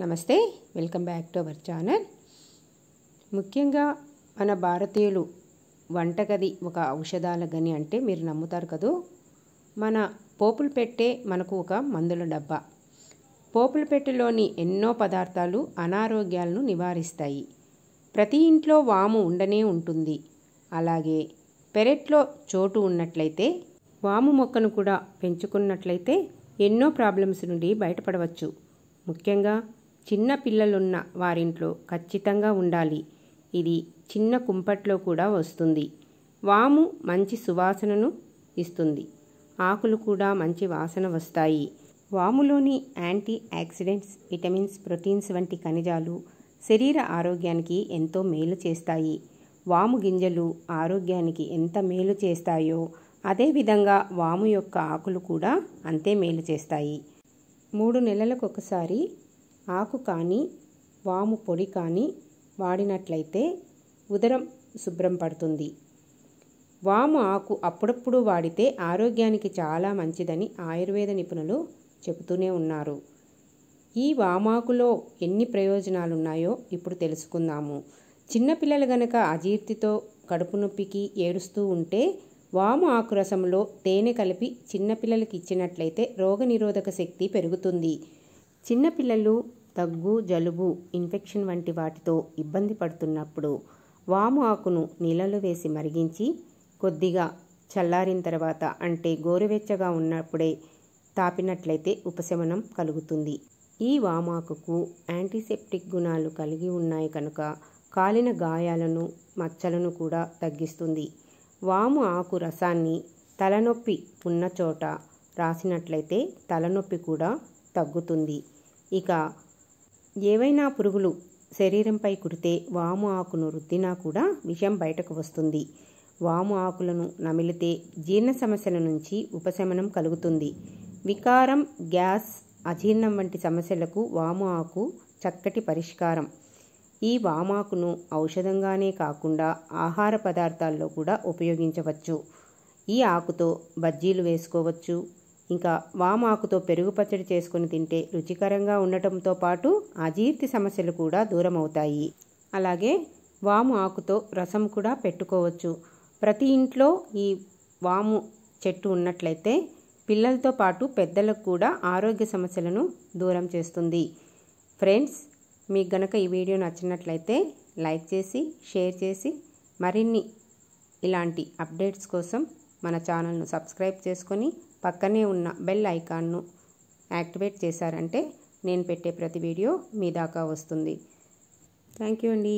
నమస్తే welcome back to our channel ముఖ్యంగా మన భారతీయులు వంటగది ఒక ఔషధాల గని అంటే మీరు నమ్ముతారు కదూ మన పోపులు పెట్టే మనకు ఒక మందుల డబ్బా పోపులు పెట్టెలోని ఎన్నో పదార్థాలు అనారోగ్యాలను నివారిస్తాయి ప్రతి ఇంట్లో వాము ఉండనే ఉంటుంది అలాగే పెరట్లో చోటు ఉన్నట్లయితే వాము మొక్కను కూడా పెంచుకున్నట్లయితే ఎన్నో ప్రాబ్లమ్స్ నుండి బయటపడవచ్చు ముఖ్యంగా చిన్న పిల్లలున్న వారింట్లో ఖచ్చితంగా ఉండాలి ఇది చిన్న కుంపట్లో కూడా వస్తుంది వాము మంచి సువాసనను ఇస్తుంది ఆకులు కూడా మంచి వాసన వస్తాయి వాములోని యాంటీ యాక్సిడెంట్స్ విటమిన్స్ ప్రోటీన్స్ వంటి ఖనిజాలు శరీర ఆరోగ్యానికి ఎంతో మేలు చేస్తాయి వాము గింజలు ఆరోగ్యానికి ఎంత మేలు చేస్తాయో అదేవిధంగా వాము యొక్క ఆకులు కూడా అంతే మేలు చేస్తాయి మూడు నెలలకు ఒకసారి ఆకు కానీ వాము పొడి కానీ వాడినట్లయితే ఉదరం శుభ్రం పడుతుంది వాము ఆకు అప్పుడప్పుడు వాడితే ఆరోగ్యానికి చాలా మంచిదని ఆయుర్వేద నిపుణులు చెబుతూనే ఉన్నారు ఈ వామాకులో ఎన్ని ప్రయోజనాలున్నాయో ఇప్పుడు తెలుసుకుందాము చిన్నపిల్లలు గనక అజీర్తితో కడుపు నొప్పికి ఏడుస్తూ ఉంటే వాము ఆకు రసంలో తేనె కలిపి చిన్నపిల్లలకి ఇచ్చినట్లయితే రోగనిరోధక శక్తి పెరుగుతుంది చిన్నపిల్లలు దగ్గు జలుబు ఇన్ఫెక్షన్ వంటి వాటితో ఇబ్బంది పడుతున్నప్పుడు వాము ఆకును నీళ్ళలో వేసి మరిగించి కొద్దిగా చల్లారిన తర్వాత అంటే గోరువెచ్చగా ఉన్నప్పుడే తాపినట్లయితే ఉపశమనం కలుగుతుంది ఈ వామాకుకు యాంటీసెప్టిక్ గుణాలు కలిగి ఉన్నాయి కనుక కాలిన గాయాలను మచ్చలను కూడా తగ్గిస్తుంది వాము ఆకు రసాన్ని తలనొప్పి ఉన్న చోట రాసినట్లయితే తలనొప్పి కూడా తగ్గుతుంది ఇక ఏవైనా పురుగులు శరీరంపై కుడితే వాము ఆకును రుద్దినా కూడా విషం బయటకు వస్తుంది వాము ఆకులను నమిలితే జీర్ణ సమస్యల నుంచి ఉపశమనం కలుగుతుంది వికారం గ్యాస్ అజీర్ణం వంటి సమస్యలకు వాము ఆకు చక్కటి పరిష్కారం ఈ వామాకును ఔషధంగానే కాకుండా ఆహార పదార్థాల్లో కూడా ఉపయోగించవచ్చు ఈ ఆకుతో బజ్జీలు వేసుకోవచ్చు ఇంకా వామాకుతో పెరుగు పచ్చడి చేసుకుని తింటే రుచికరంగా ఉండటంతో పాటు అజీర్తి సమస్యలు కూడా దూరం అవుతాయి అలాగే వాము ఆకుతో రసం కూడా పెట్టుకోవచ్చు ప్రతి ఇంట్లో ఈ వాము చెట్టు ఉన్నట్లయితే పిల్లలతో పాటు పెద్దలకు కూడా ఆరోగ్య సమస్యలను దూరం చేస్తుంది ఫ్రెండ్స్ మీకు గనక ఈ వీడియో నచ్చినట్లయితే లైక్ చేసి షేర్ చేసి మరిన్ని ఇలాంటి అప్డేట్స్ కోసం మన ఛానల్ను సబ్స్క్రైబ్ చేసుకొని పక్కనే ఉన్న బెల్ ఐకాన్ను యాక్టివేట్ చేశారంటే నేను పెట్టే ప్రతి వీడియో మీ దాకా వస్తుంది థ్యాంక్ యూ అండి